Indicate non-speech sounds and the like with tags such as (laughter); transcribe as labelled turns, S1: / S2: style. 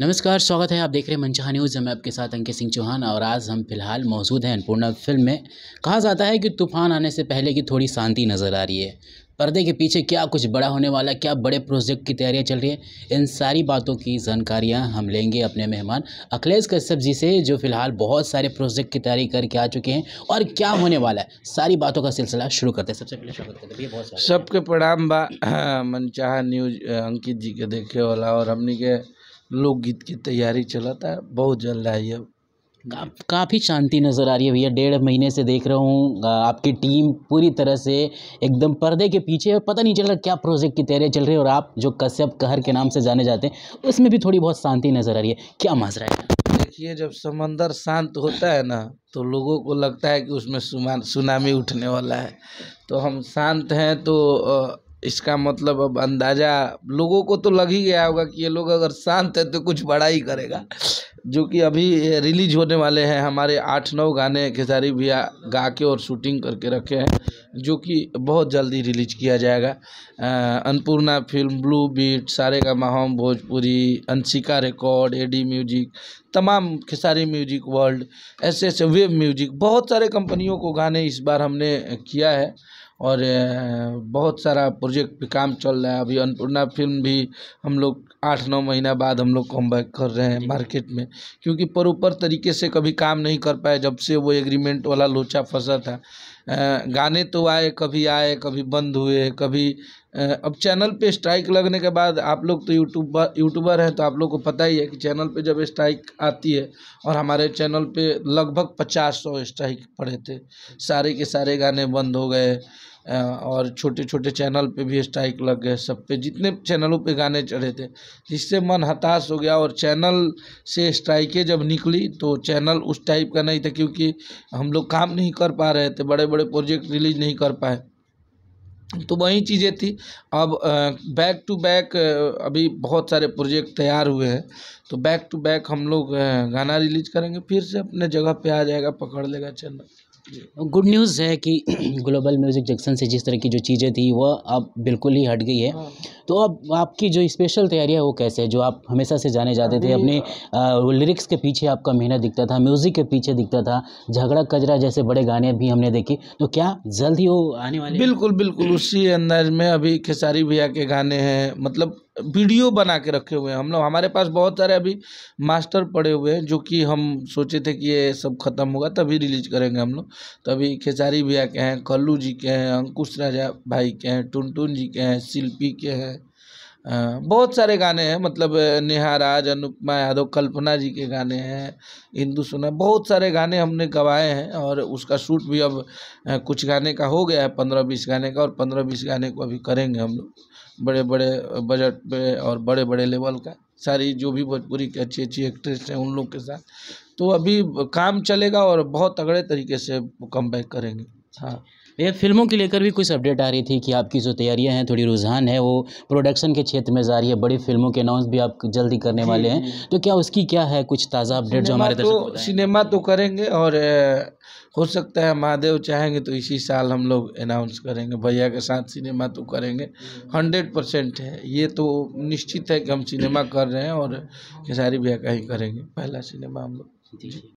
S1: नमस्कार स्वागत है आप देख रहे हैं मनचाहा न्यूज़ मैं आपके साथ अंकित सिंह चौहान और आज हम फिलहाल मौजूद हैं अन्नपूर्णा फिल्म में कहा जाता है कि तूफान आने से पहले की थोड़ी शांति नज़र आ रही है पर्दे के पीछे क्या कुछ बड़ा होने वाला क्या बड़े प्रोजेक्ट की तैयारियां चल रही है इन सारी बातों की जानकारियां हम लेंगे अपने मेहमान अखिलेश कश्यप जी से जो फिलहाल बहुत सारे प्रोजेक्ट की तैयारी करके आ चुके हैं और क्या होने वाला है सारी बातों का सिलसिला शुरू करते हैं सबसे पहले शुरू करते हैं बहुत सबके प्रणाम बा (clears throat)
S2: मनचाहा न्यूज अंकित जी के देखे वाला और हमने के लोकगीत की तैयारी चलाता है बहुत जल रहा है ये
S1: काफ़ी शांति नज़र आ रही है भैया डेढ़ महीने से देख रहा हूँ आपकी टीम पूरी तरह से एकदम पर्दे के पीछे है पता नहीं चल रहा क्या प्रोजेक्ट की तैयारी चल रही है और आप जो कश्यप कहर के नाम से जाने जाते हैं उसमें भी थोड़ी बहुत शांति नज़र आ रही है क्या माजरा है
S2: देखिए जब समंदर शांत होता है ना तो लोगों को लगता है कि उसमें सुनामी उठने वाला है तो हम शांत हैं तो इसका मतलब अब अंदाज़ा लोगों को तो लग ही गया होगा कि ये लोग अगर शांत है तो कुछ बड़ा ही करेगा जो कि अभी रिलीज होने वाले हैं हमारे आठ नौ गाने खेसारी भैया गा के और शूटिंग करके रखे हैं जो कि बहुत जल्दी रिलीज किया जाएगा अन्नपूर्णा फिल्म ब्लू बीट सारे का माहौम भोजपुरी अंशिका रिकॉर्ड एडी म्यूजिक तमाम खेसारी म्यूजिक वर्ल्ड ऐसे ऐसे वेब म्यूजिक बहुत सारे कंपनियों को गाने इस बार हमने किया है और बहुत सारा प्रोजेक्ट पे काम चल रहा है अभी अन्नपूर्णा फिल्म भी हम लोग आठ नौ महीना बाद हम लोग कम कर रहे हैं मार्केट में क्योंकि प्रोपर तरीके से कभी काम नहीं कर पाए जब से वो एग्रीमेंट वाला लोचा फंसा था गाने तो आए कभी आए कभी बंद हुए कभी अब चैनल पे स्ट्राइक लगने के बाद आप लोग तो यूट्यूबर यूट्यूबर हैं तो आप लोग को पता ही है कि चैनल पे जब स्ट्राइक आती है और हमारे चैनल पे लगभग पचास सौ स्ट्राइक पड़े थे सारे के सारे गाने बंद हो गए और छोटे छोटे चैनल पे भी स्ट्राइक लग गए सब पे जितने चैनलों पे गाने चढ़े थे जिससे मन हताश हो गया और चैनल से स्ट्राइकें जब निकली तो चैनल उस टाइप का नहीं था क्योंकि हम लोग काम नहीं कर पा रहे थे बड़े बड़े प्रोजेक्ट रिलीज नहीं कर पाए तो वही चीज़ें थी अब बैक टू बैक अभी बहुत सारे प्रोजेक्ट तैयार हुए हैं तो बैक टू बैक हम लोग गाना रिलीज करेंगे फिर से अपने जगह पे आ जाएगा पकड़ लेगा चैनल
S1: गुड न्यूज़ है कि ग्लोबल म्यूज़िक जंक्शन से जिस तरह की जो चीज़ें थी वह अब बिल्कुल ही हट गई है हाँ। तो अब आपकी जो स्पेशल तैयारी है वो कैसे है जो आप हमेशा से जाने जाते थे अपने लिरिक्स के पीछे आपका मेहनत दिखता था म्यूज़िक के पीछे दिखता था झगड़ा कजरा जैसे बड़े गाने भी हमने देखे तो क्या जल्द ही वो
S2: आने वाले बिल्कुल बिल्कुल उसी अंदाज में अभी खेसारी भैया के गाने हैं मतलब वीडियो बना के रखे हुए हैं हम लोग हमारे पास बहुत सारे अभी मास्टर पड़े हुए हैं जो कि हम सोचे थे कि ये सब खत्म होगा तभी रिलीज करेंगे हम लोग तभी खेसारी भैया के हैं कल्लू जी के हैं अंकुश राजा भाई के हैं टुनटुन जी के हैं शिल्पी के हैं हाँ, बहुत सारे गाने हैं मतलब नेहा राज अनुपमा यादव कल्पना जी के गाने हैं हिंदू सुना बहुत सारे गाने हमने गवाए हैं और उसका शूट भी अब कुछ गाने का हो गया है पंद्रह बीस गाने का और पंद्रह बीस गाने को अभी करेंगे हम लोग बड़े बड़े बजट पे और बड़े बड़े लेवल का सारी जो भी भोजपुरी की अच्छी अच्छी एक्ट्रेस हैं उन लोग के साथ तो अभी काम चलेगा और बहुत तगड़े तरीके से कम बैक करेंगे हाँ
S1: भैया फिल्मों के लेकर भी कुछ अपडेट आ रही थी कि आपकी जो तैयारियां हैं थोड़ी रुझान है वो प्रोडक्शन के क्षेत्र में जा रही है बड़ी फिल्मों के अनाउंस भी आप जल्दी करने वाले हैं तो क्या उसकी क्या है कुछ ताज़ा अपडेट जो हमारे तो
S2: सिनेमा तो करेंगे और हो सकता है महादेव चाहेंगे तो इसी साल हम लोग अनाउंस करेंगे भैया के साथ सिनेमा तो करेंगे हंड्रेड परसेंट है ये तो निश्चित है कि हम सिनेमा कर रहे हैं और खेसारी भैया का ही करेंगे पहला सिनेमा हम लोग